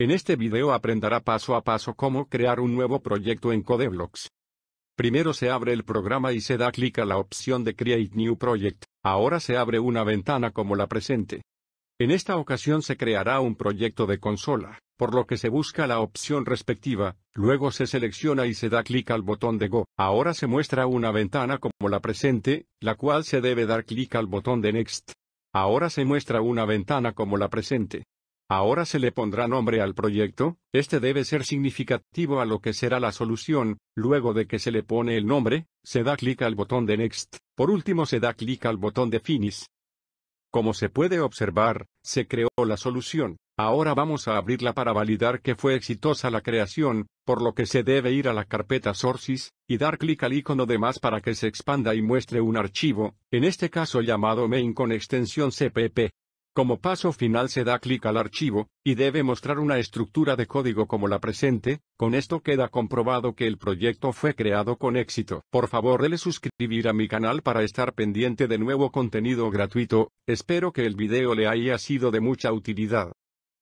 En este video aprenderá paso a paso cómo crear un nuevo proyecto en CodeBlocks. Primero se abre el programa y se da clic a la opción de Create New Project, ahora se abre una ventana como la presente. En esta ocasión se creará un proyecto de consola, por lo que se busca la opción respectiva, luego se selecciona y se da clic al botón de Go. Ahora se muestra una ventana como la presente, la cual se debe dar clic al botón de Next. Ahora se muestra una ventana como la presente. Ahora se le pondrá nombre al proyecto, este debe ser significativo a lo que será la solución, luego de que se le pone el nombre, se da clic al botón de Next, por último se da clic al botón de Finish. Como se puede observar, se creó la solución, ahora vamos a abrirla para validar que fue exitosa la creación, por lo que se debe ir a la carpeta Sources, y dar clic al icono de más para que se expanda y muestre un archivo, en este caso llamado main con extensión cpp. Como paso final se da clic al archivo, y debe mostrar una estructura de código como la presente, con esto queda comprobado que el proyecto fue creado con éxito. Por favor dele suscribir a mi canal para estar pendiente de nuevo contenido gratuito, espero que el video le haya sido de mucha utilidad.